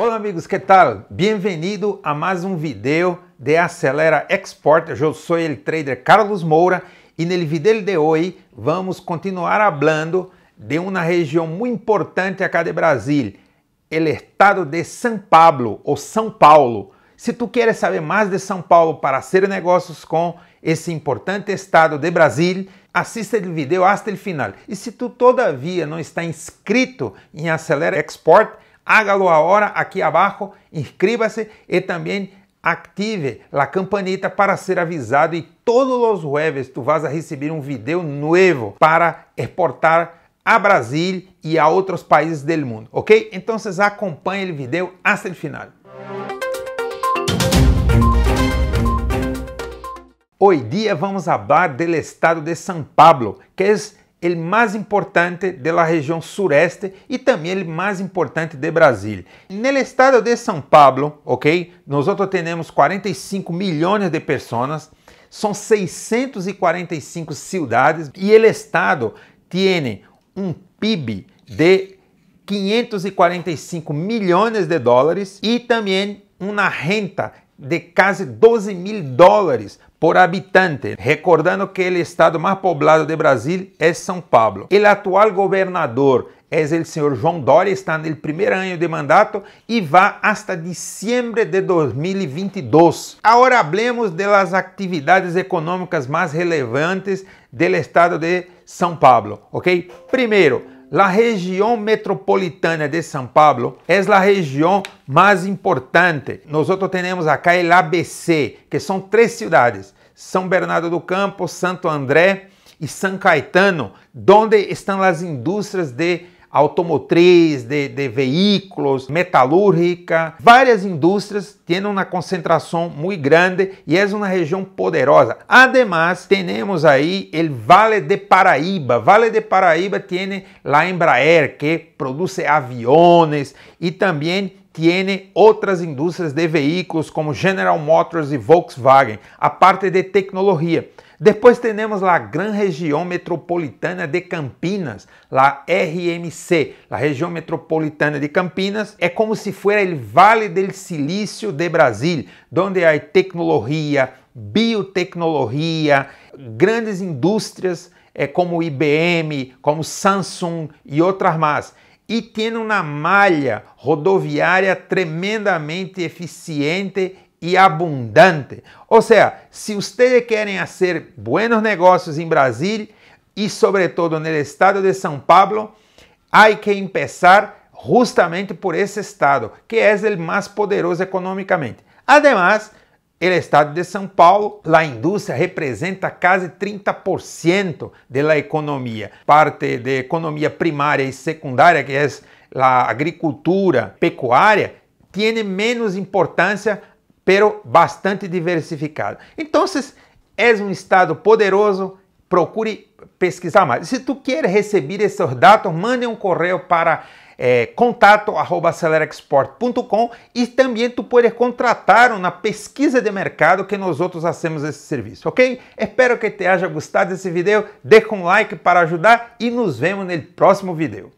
Olá amigos, que tal? Bem-vindo a mais um vídeo de Acelera Export. Eu sou o trader Carlos Moura e no vídeo de hoje vamos continuar falando de uma região muito importante aqui de Brasil, o estado de São Paulo ou São Paulo. Se tu queres saber mais de São Paulo para fazer negócios com esse importante estado de Brasil, assista o vídeo até o final. E se tu todavia não está inscrito em Acelera Export, hágalo agora aqui abaixo, inscreva-se e também active a campanita para ser avisado e todos os jueves tu vas a receber um vídeo novo para exportar a Brasil e a outros países do mundo, ok? Então acompanhe o vídeo até o final. Hoje dia vamos falar do estado de São Paulo, que é o mais importante da região sureste e também o mais importante de Brasil. No estado de São Paulo, ok? Nós temos 45 milhões de pessoas, são 645 cidades e o estado tem um PIB de 545 milhões de dólares e também uma renda de quase 12 mil dólares por habitante, recordando que é o estado mais poblado de Brasil é São Paulo. O é atual governador é o senhor João Dória, está no primeiro ano de mandato e vai até dezembro de 2022. Agora hablemos das atividades econômicas mais relevantes do estado de São Paulo, ok? Primeiro, La região metropolitana de São Paulo é a região mais importante. Nós temos acá el ABC, que são três cidades: São Bernardo do Campo, Santo André e São Caetano, onde estão as indústrias de automotriz, de, de veículos, metalúrgica. Várias indústrias têm uma concentração muito grande e é uma região poderosa. Ademais, temos aí o Vale de Paraíba. Vale de Paraíba tem lá Embraer, que produz aviões e também tiene outras indústrias de veículos como General Motors e Volkswagen, a parte de tecnologia. Depois temos a Gran Região Metropolitana de Campinas, lá RMC, a Região Metropolitana de Campinas, é como se fosse o Vale do Silício de Brasil, onde há tecnologia, biotecnologia, grandes indústrias eh, como IBM, como Samsung e outras mais e tendo uma malha rodoviária tremendamente eficiente e abundante. Ou seja, se vocês querem fazer buenos negócios em Brasil e, sobretudo, no estado de São Paulo, há que começar justamente por esse estado, que é o mais poderoso economicamente. Además, El é Estado de São Paulo, a indústria representa quase 30% da economia. Parte da economia primária e secundária, que é a agricultura, pecuária, tem menos importância, pero bastante diversificada. Então, é um Estado poderoso, procure pesquisar mais. Se tu quer receber esses dados, mande um correio para é, contato@celerexport.com e também tu pode contratar uma pesquisa de mercado que nós outros hacemos esse serviço, ok? Espero que te haja gostado desse vídeo, deixa um like para ajudar e nos vemos no próximo vídeo.